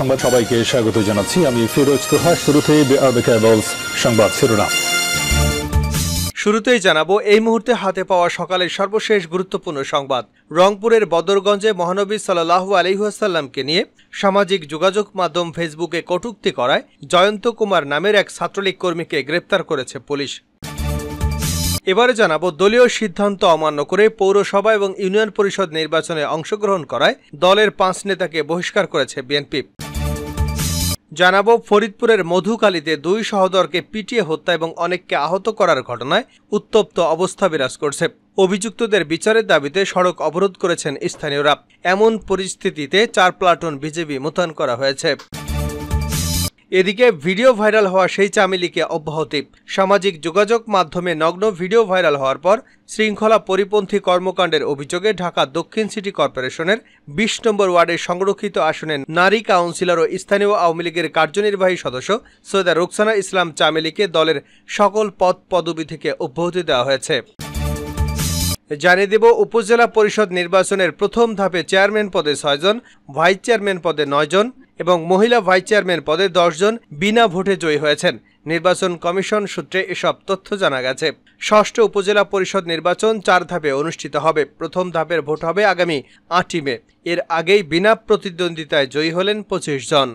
সংবাদ সবাইকে স্বাগত জানাচ্ছি আমি ফিরোজ তোহা শুরুতে সংবাদ শিরোনাম শুরুতেই জানাবো এই মুহূর্তে হাতে পাওয়া সকালের সর্বশেষ গুরুত্বপূর্ণ সংবাদ রংপুরের বদরগঞ্জে মহানবী সাল্লাহ আলহিহাসাল্লামকে নিয়ে সামাজিক যোগাযোগ মাধ্যম ফেসবুকে কটুক্তি করায় জয়ন্ত কুমার নামের এক ছাত্রলীগ কর্মীকে গ্রেপ্তার করেছে পুলিশ এবারে জানাবো দলীয় সিদ্ধান্ত অমান্য করে পৌরসভা এবং ইউনিয়ন পরিষদ নির্বাচনে অংশগ্রহণ করায় দলের পাঁচ নেতাকে বহিষ্কার করেছে বিএনপি জানাবো ফরিদপুরের মধুকালীতে দুই সহদরকে পিটিয়ে হত্যা এবং অনেককে আহত করার ঘটনায় উত্তপ্ত অবস্থা বিরাজ করছে অভিযুক্তদের বিচারের দাবিতে সড়ক অবরোধ করেছেন স্থানীয়রা এমন পরিস্থিতিতে চার প্লাটুন বিজেপি মোতায়েন করা হয়েছে এদিকে ভিডিও ভাইরাল হওয়া সেই চামেলিকে অব্যাহতি সামাজিক যোগাযোগ মাধ্যমে নগ্ন ভিডিও ভাইরাল হওয়ার পর শৃঙ্খলা পরিপন্থী কর্মকাণ্ডের অভিযোগে ঢাকা দক্ষিণ সিটি কর্পোরেশনের বিশ নম্বর ওয়ার্ডের সংরক্ষিত আসনে নারী কাউন্সিলর ও স্থানীয় আওয়ামী লীগের কার্যনির্বাহী সদস্য সৈয়দা রোকসানা ইসলাম চামেলিকে দলের সকল পদ পদবি থেকে অব্যাহতি দেওয়া হয়েছে জানিয়ে দেব উপজেলা পরিষদ নির্বাচনের প্রথম ধাপে চেয়ারম্যান পদে ছয়জন ভাইস চেয়ারম্যান পদে নয়জন এবং মহিলা ভাইস চেয়ারম্যান পদে দশজন বিনা ভোটে জয়ী হয়েছেন নির্বাচন কমিশন সূত্রে এসব তথ্য জানা গেছে ষষ্ঠ উপজেলা পরিষদ নির্বাচন চার ধাপে অনুষ্ঠিত হবে প্রথম ধাপের ভোট হবে আগামী আটই মে এর আগেই বিনা প্রতিদ্বন্দ্বিতায় জয়ী হলেন পঁচিশ জন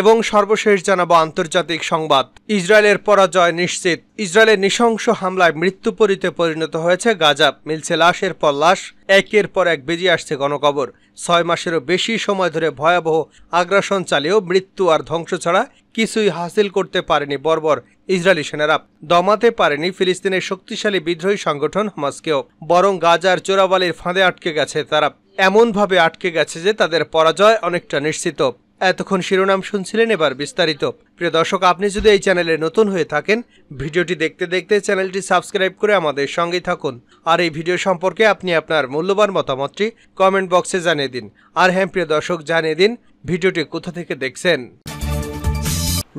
এবং সর্বশেষ জানাবো আন্তর্জাতিক সংবাদ ইসরায়েলের পরাজয় নিশ্চিত ইসরায়েলের নৃশংস হামলায় মৃত্যুপরিতে পরিণত হয়েছে গাজা মিলছে লাশের পর লাশ একের পর এক বেজি আসছে গণকবর ছয় মাসেরও বেশি সময় ধরে ভয়াবহ আগ্রাসন চালিয়েও মৃত্যু আর ধ্বংস ছাড়া কিছুই হাসিল করতে পারেনি বর্বর ইসরায়েলি সেনারা দমাতে পারেনি ফিলিস্তিনের শক্তিশালী বিদ্রোহী সংগঠন হামাসকেও বরং গাজার চোরাবালির ফাঁদে আটকে গেছে তারা এমনভাবে আটকে গেছে যে তাদের পরাজয় অনেকটা নিশ্চিত এতক্ষণ শিরোনাম শুনছিলেন এবার বিস্তারিত প্রিয় দর্শক আপনি যদি এই চ্যানেলে নতুন হয়ে থাকেন ভিডিওটি দেখতে দেখতে চ্যানেলটি সাবস্ক্রাইব করে আমাদের সঙ্গেই থাকুন আর এই ভিডিও সম্পর্কে আপনি আপনার মূল্যবান মতামতটি কমেন্ট বক্সে জানিয়ে দিন আর হ্যাঁ প্রিয় দর্শক জানিয়ে দিন ভিডিওটি কোথা থেকে দেখছেন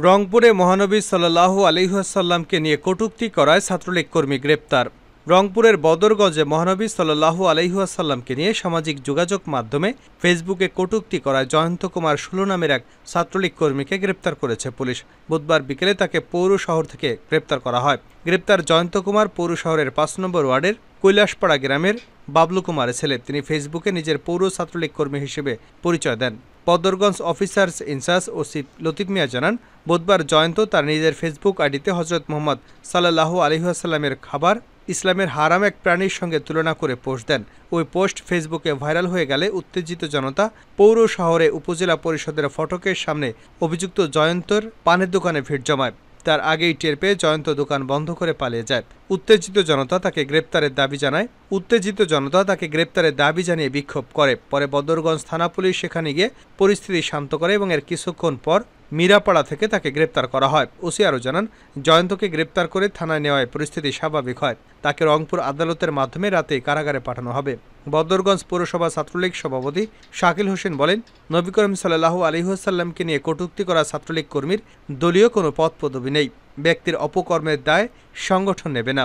রংপুরে মহানবী সাল্লাহ আলিহাসাল্লামকে নিয়ে কটুক্তি করায় ছাত্রলীগ কর্মী গ্রেপ্তার রংপুরের বদরগঞ্জে মহানবী সাল্লু আলহিহাসাল্লামকে নিয়ে সামাজিক যোগাযোগ মাধ্যমে ফেসবুকে কটূক্তি করায় জয়ন্ত কুমার ষোলো নামের এক ছাত্রলীগ কর্মীকে গ্রেপ্তার করেছে পুলিশ বুধবার বিকেলে তাকে পৌর শহর থেকে গ্রেপ্তার করা হয় গ্রেপ্তার জয়ন্ত কুমার পৌর শহরের পাঁচ নম্বর ওয়ার্ডের কৈলাসপাড়া গ্রামের বাবলু কুমারের ছেলে তিনি ফেসবুকে নিজের পৌর ছাত্রলীগ কর্মী হিসেবে পরিচয় দেন বদরগঞ্জ অফিসার্স ইনচার্জ ওসিফ লতিফ মিয়া জানান বুধবার জয়ন্ত তার নিজের ফেসবুক আইডিতে হজরত মোহাম্মদ সাল্লাহু আলহিহাসাল্লামের খাবার ইসলামের হারাম এক প্রাণীর সঙ্গে তুলনা করে পোস্ট দেন ওই পোস্ট ফেসবুকে ভাইরাল হয়ে গেলে উত্তেজিত জনতা পৌর শহরে উপজেলা পরিষদের ফটকের সামনে অভিযুক্ত জয়ন্তর পানের দোকানে ভিড় জমায় তার আগেই টের পেয়ে জয়ন্ত দোকান বন্ধ করে পালিয়ে যায় উত্তেজিত জনতা তাকে গ্রেপ্তারের দাবি জানায় উত্তেজিত জনতা তাকে গ্রেপ্তারের দাবি জানিয়ে বিক্ষোভ করে পরে বদরগঞ্জ থানা পুলিশ সেখানে গিয়ে পরিস্থিতি শান্ত করে এবং এর কিছুক্ষণ পর মিরাপাড়া থেকে তাকে গ্রেপ্তার করা হয় ওসি আরও জানান জয়ন্তকে গ্রেপ্তার করে থানায় নেওয়ায় পরিস্থিতি স্বাভাবিক হয় তাকে রংপুর আদালতের মাধ্যমে রাতে কারাগারে পাঠানো হবে বদরগঞ্জ পৌরসভা ছাত্রলীগ সভাপতি শাকিল হোসেন বলেন নবী করিম সাল্লাহ আলিহাসাল্লামকে নিয়ে কটুক্তি করা ছাত্রলীগ কর্মীর দলীয় কোনো পদ পদবি নেই ব্যক্তির অপকর্মের দায় সংগঠন নেবে না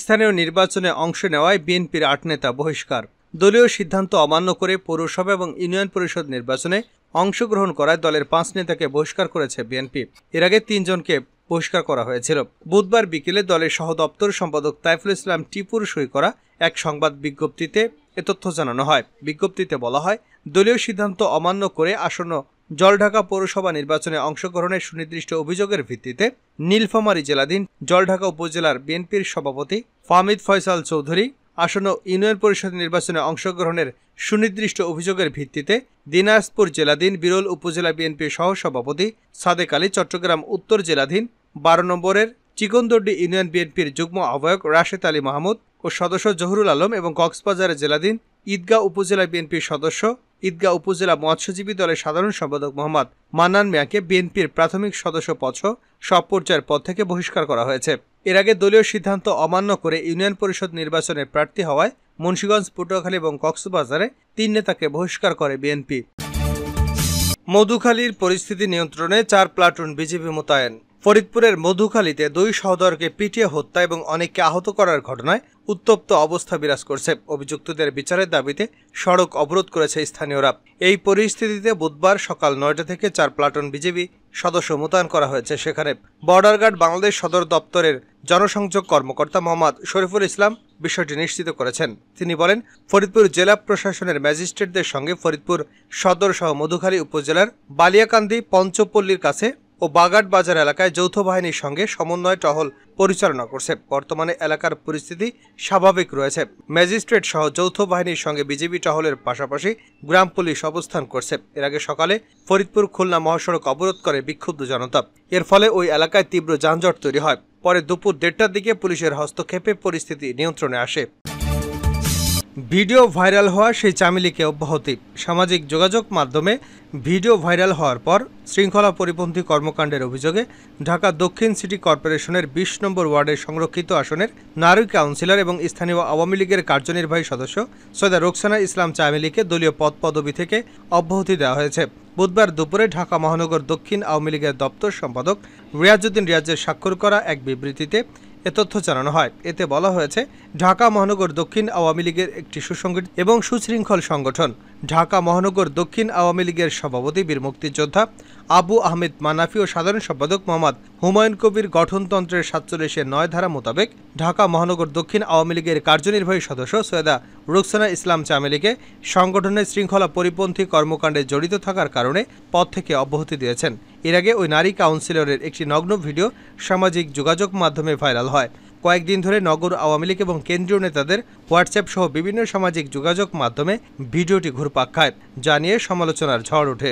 স্থানীয় নির্বাচনে অংশ নেওয়ায় বিএনপির আট নেতা বহিষ্কার দলীয় সিদ্ধান্ত অমান্য করে পৌরসভা এবং ইউনিয়ন পরিষদ নির্বাচনে অংশগ্রহণ করায় দলের পাঁচ নেতাকে বহিষ্কার করেছে বিএনপি এর আগে তিনজনকে বহিষ্কার করা হয়েছিল বুধবার বিকেলে দলের সহদপ্তর সম্পাদক তাইফুল ইসলাম টিপুর সই করা এক সংবাদ বিজ্ঞপ্তিতে এ তথ্য জানানো হয় বিজ্ঞপ্তিতে বলা হয় দলীয় সিদ্ধান্ত অমান্য করে আসন্ন জলঢাকা পৌরসভা নির্বাচনে অংশগ্রহণের সুনির্দিষ্ট অভিযোগের ভিত্তিতে নীলফামারী জেলাধীন জলঢাকা উপজেলার বিএনপির সভাপতি ফাহমিদ ফয়সাল চৌধুরী আসন্ন ইউনিয়ন পরিষদ নির্বাচনে অংশগ্রহণের সুনির্দিষ্ট অভিযোগের ভিত্তিতে দিনাজপুর জেলাধীন বিরল উপজেলা বিএনপি সহসভাপতি সাদেক আলী চট্টগ্রাম উত্তর জেলাধীন বারো নম্বরের চিকনদর্ডি ইউনিয়ন বিএনপির যুগ্ম আহ্বায়ক রাশেদ আলী মাহমুদ ও সদস্য জহুরুল আলম এবং কক্সবাজারের জেলাধীন ঈদগাঁ উপজেলা বিএনপির সদস্য ঈদগাঁ উপজেলা মৎস্যজীবী দলের সাধারণ সম্পাদক মোহাম্মদ মান্নান মিয়াকে বিএনপির প্রাথমিক সদস্য পছ সব পর্যায়ের পদ থেকে বহিষ্কার করা হয়েছে এর আগে দলীয় সিদ্ধান্ত অমান্য করে ইউনিয়ন পরিষদ নির্বাচনে প্রার্থী হওয়ায় মুন্সীগঞ্জ পটুয়াখালী এবং কক্সবাজারে তিন নেতাকে বহিষ্কার করে বিএনপি মধুখালীর পরিস্থিতি নিয়ন্ত্রণে চার প্লাটুন বিজেপি মোতায়েন ফরিদপুরের মধুখালীতে দুই সহদরকে পিটিয়ে হত্যা এবং অনেককে আহত করার ঘটনায় উত্তপ্ত অবস্থা বিরাজ করছে অভিযুক্তদের বিচারের দাবিতে সড়ক অবরোধ করেছে স্থানীয়রা এই পরিস্থিতিতে বুধবার সকাল নয়টা থেকে চার প্লাটুন বিজেপি সদস্য মোতায়েন করা হয়েছে সেখানে বর্ডার গার্ড বাংলাদেশ সদর দপ্তরের জনসংযোগ কর্মকর্তা মোহাম্মদ শরীফুল ইসলাম বিষয়টি নিশ্চিত করেছেন তিনি বলেন ফরিদপুর জেলা প্রশাসনের ম্যাজিস্ট্রেটদের সঙ্গে ফরিদপুর সদর সহ মধুখালী উপজেলার বালিয়াকান্দি পঞ্চপল্লীর কাছে ও বাগাট বাজার এলাকায় যৌথ বাহিনীর সঙ্গে সমন্বয় টহল পরিচালনা করছে বর্তমানে এলাকার পরিস্থিতি স্বাভাবিক রয়েছে ম্যাজিস্ট্রেট সহ যৌথ বাহিনীর সঙ্গে বিজেপি টহলের পাশাপাশি গ্রাম পুলিশ অবস্থান করছে এর আগে সকালে ফরিদপুর খুলনা মহাসড়ক অবরোধ করে বিক্ষুব্ধ জনতা এর ফলে ওই এলাকায় তীব্র যানজট তৈরি হয় পরে দুপুর দেড়টার দিকে পুলিশের হস্তক্ষেপে পরিস্থিতি নিয়ন্ত্রণে আসে ভিডিও ভাইরাল হওয়া সেই চামেলিকে অব্যাহতি সামাজিক যোগাযোগ মাধ্যমে ভিডিও ভাইরাল হওয়ার পর শৃঙ্খলা পরিপন্থী কর্মকাণ্ডের অভিযোগে ঢাকা দক্ষিণ সিটি কর্পোরেশনের বিশ নম্বর ওয়ার্ডের সংরক্ষিত আসনের নারী কাউন্সিলর এবং স্থানীয় আওয়ামী লীগের কার্যনির্বাহী সদস্য সৈয়দা রোকসানা ইসলাম চামেলিকে দলীয় পদ পদবি থেকে অব্যাহতি দেওয়া হয়েছে বুধবার দুপুরে ঢাকা মহানগর দক্ষিণ আওয়ামী লীগের দপ্তর সম্পাদক রিয়াজুদ্দিন রিয়াজের স্বাক্ষর করা এক বিবৃতিতে এ তথ্য জানানো হয় এতে বলা হয়েছে ঢাকা মহানগর দক্ষিণ আওয়ামী লীগের একটি সুসংগঠিত এবং সুশৃঙ্খল সংগঠন ঢাকা মহানগর দক্ষিণ আওয়ামী লীগের সভাপতি বীর মুক্তিযোদ্ধা আবু আহমেদ মানাফি ও সাধারণ সম্পাদক মোহাম্মদ হুমায়ুন কবির গঠনতন্ত্রের সাতচল্লিশের নয় ধারা মোতাবেক ঢাকা মহানগর দক্ষিণ আওয়ামী লীগের কার্যনির্বাহী সদস্য সৈয়দা রুকসানা ইসলাম চামেলিকে সংগঠনের শৃঙ্খলা পরিপন্থী কর্মকাণ্ডে জড়িত থাকার কারণে পদ থেকে অব্যাহতি দিয়েছেন এর আগে ওই নারী কাউন্সিলরের একটি নগ্ন ভিডিও সামাজিক যোগাযোগ মাধ্যমে ভাইরাল হয় কয়েকদিন ধরে নগর আওয়ামী লীগ এবং কেন্দ্রীয় নেতাদের হোয়াটসঅ্যাপ সহ বিভিন্ন সামাজিক যোগাযোগ মাধ্যমে ভিডিওটি ঘুরপাক খায় যা নিয়ে সমালোচনার ঝড় ওঠে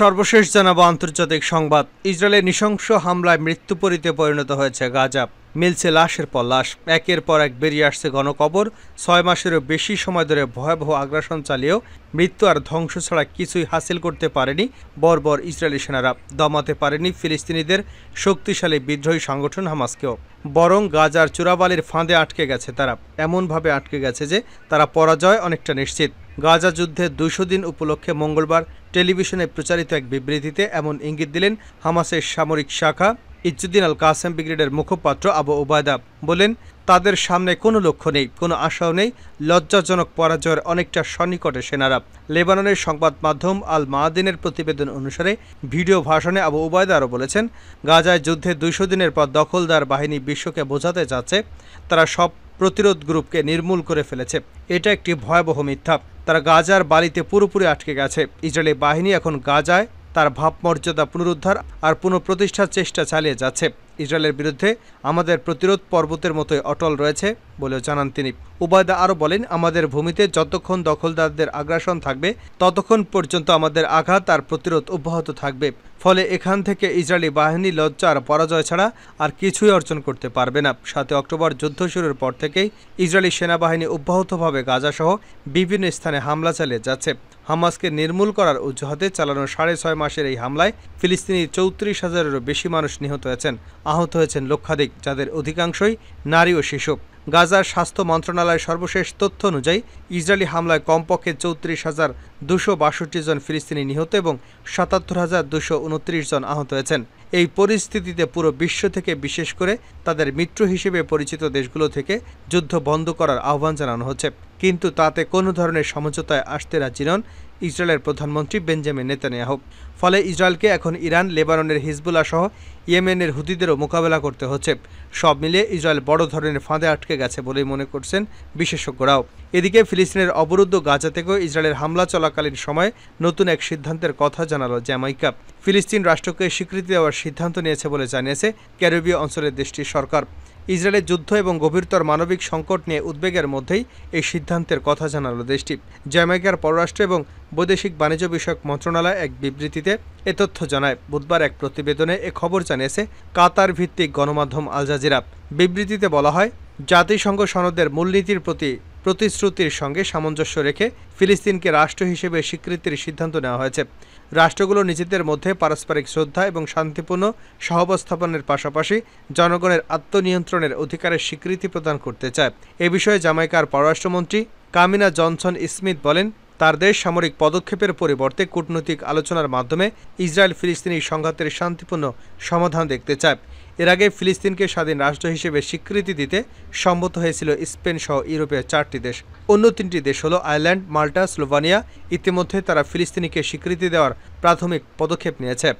সর্বশেষ জানাবো আন্তর্জাতিক সংবাদ ইসরায়েলের নৃশংস হামলায় মৃত্যুপরিতে পরিণত হয়েছে গাজা মিলছে লাশের পর লাশ একের পর এক বেরিয়ে আসছে গণকবর ছয় মাসেরও বেশি সময় ধরে ভয়াবহ আগ্রাসন চালিয়েও মৃত্যু আর ধ্বংস ছাড়া কিছুই হাসিল করতে পারেনি বর্বর ইসরায়েলি সেনারা দমাতে পারেনি ফিলিস্তিনিদের শক্তিশালী বিদ্রোহী সংগঠন হামাসকেও বরং গাজার চূড়াবালির ফাঁদে আটকে গেছে তারা এমনভাবে আটকে গেছে যে তারা পরাজয় অনেকটা নিশ্চিত গাজা যুদ্ধে দুশো দিন উপলক্ষে মঙ্গলবার টেলিভিশনে প্রচারিত এক বিবৃতিতে এমন ইঙ্গিত দিলেন হামাসের সামরিক শাখা ইজ্জুদ্দিন আল কাসেম ব্রিগেডের মুখপাত্র আবু ওবায়দা বলেন তাদের সামনে কোনো লক্ষ্য নেই কোনো আশাও নেই লজ্জাজনক পরাজয়ের অনেকটা সন্নিকটে সেনারা লেবাননের সংবাদ মাধ্যম আল মাহাদিনের প্রতিবেদন অনুসারে ভিডিও ভাষণে আবু উবায়দা আরও বলেছেন গাজায় যুদ্ধে দুইশো দিনের পর দখলদার বাহিনী বিশ্বকে বোঝাতে যাচ্ছে তারা সব প্রতিরোধ গ্রুপকে নির্মূল করে ফেলেছে এটা একটি ভয়াবহ মিথ্যা তারা গাজার বালিতে পুরোপুরি আটকে গেছে ইসরায়েলি বাহিনী এখন গাজায় তার ভাবমর্যাদা পুনরুদ্ধার আর পুনঃপ্রতিষ্ঠার চেষ্টা চালিয়ে যাচ্ছে ইসরায়েলের বিরুদ্ধে আমাদের প্রতিরোধ পর্বতের মতোই অটল রয়েছে বলেও জানান তিনি উবায়দা আরও বলেন আমাদের ভূমিতে যতক্ষণ দখলদারদের আগ্রাসন থাকবে ততক্ষণ পর্যন্ত আমাদের আঘাত আর প্রতিরোধ অব্যাহত থাকবে ফলে এখান থেকে ইসরায়েলি বাহিনী লজ্জা আর পরাজয় ছাড়া আর কিছুই অর্জন করতে পারবে না সাতই অক্টোবর যুদ্ধ শুরুর পর থেকেই ইসরায়েলি সেনাবাহিনী অব্যাহতভাবে গাজাসহ বিভিন্ন স্থানে হামলা চালিয়ে যাচ্ছে হামাসকে নির্মূল করার অজুহাতে চালানো সাড়ে ছয় মাসের এই হামলায় ফিলিস্তিনি চৌত্রিশ হাজারেরও বেশি মানুষ নিহত হয়েছেন আহত হয়েছেন লক্ষাধিক যাদের অধিকাংশই নারী ও শিশু গাজার স্বাস্থ্য মন্ত্রণালয়ের সর্বশেষ তথ্য অনুযায়ী ইসরায়েলি হামলায় কমপক্ষে চৌত্রিশ হাজার দুশো বাষট্টি জন ফিলিস্তিনি নিহত এবং সাতাত্তর হাজার দুশো উনত্রিশ জন আহত হয়েছেন এই পরিস্থিতিতে পুরো বিশ্ব থেকে বিশেষ করে তাদের মিত্র হিসেবে পরিচিত দেশগুলো থেকে যুদ্ধ বন্ধ করার আহ্বান জানানো হচ্ছে কিন্তু তাতে কোনো ধরনের সমঝোতায় আসতে রাজি নন ইসরায়েলের প্রধানমন্ত্রী বেঞ্জামিন নেতানিয়াহ ফলে ইসরায়েলকে এখন ইরান লেবাননের হিজবুল্লা সহ ইয়েমেনের হুতিদেরও মোকাবেলা করতে হচ্ছে সব মিলিয়ে ইসরায়েল বড় ধরনের ফাঁদে আটকে গেছে বলেই মনে করছেন বিশেষজ্ঞরাও এদিকে ফিলিস্তিনের অবরুদ্ধ গাজা থেকেও ইসরায়েলের হামলা চলাকালীন সময়ে নতুন এক সিদ্ধান্তের কথা জানালো জ্যামাইকা ফিলিস্তিন রাষ্ট্রকে স্বীকৃতি দেওয়ার সিদ্ধান্ত নিয়েছে বলে জানিয়েছে ক্যারিবীয় অঞ্চলের দেশটির সরকার ইসরায়েলের যুদ্ধ এবং গভীরতর মানবিক সংকট নিয়ে উদ্বেগের মধ্যেই এই সিদ্ধান্তের কথা জানালো দেশটি জ্যামাইকার পররাষ্ট্র এবং বৈদেশিক বাণিজ্য বিষয়ক মন্ত্রণালয় এক বিবৃতিতে করেছে এ তথ্য জানায় বুধবার এক প্রতিবেদনে এ খবর জানিয়েছে কাতার ভিত্তিক গণমাধ্যম আল জাজিরা বিবৃতিতে বলা হয় জাতিসংঘ সনদের মূলনীতির প্রতি প্রতিশ্রুতির সঙ্গে সামঞ্জস্য রেখে ফিলিস্তিনকে রাষ্ট্র হিসেবে স্বীকৃতির সিদ্ধান্ত নেওয়া হয়েছে রাষ্ট্রগুলো নিজেদের মধ্যে পারস্পরিক শ্রদ্ধা এবং শান্তিপূর্ণ সহবস্থাপনের পাশাপাশি জনগণের আত্মনিয়ন্ত্রণের অধিকারের স্বীকৃতি প্রদান করতে চায় এ বিষয়ে জামাইকার পররাষ্ট্রমন্ত্রী কামিনা জনসন স্মিথ বলেন তার দেশ সামরিক পদক্ষেপের পরিবর্তে কূটনৈতিক আলোচনার মাধ্যমে ইসরায়েল ফিলিস্তিনি সংঘাতের শান্তিপূর্ণ সমাধান দেখতে চায় এর আগে ফিলিস্তিনকে স্বাধীন রাষ্ট্র হিসেবে স্বীকৃতি দিতে সম্মত হয়েছিল স্পেন সহ ইউরোপের চারটি দেশ অন্য তিনটি দেশ হল আয়ারল্যান্ড মাল্টা স্লোভানিয়া ইতিমধ্যে তারা ফিলিস্তিনিকে স্বীকৃতি দেওয়ার প্রাথমিক পদক্ষেপ নিয়েছে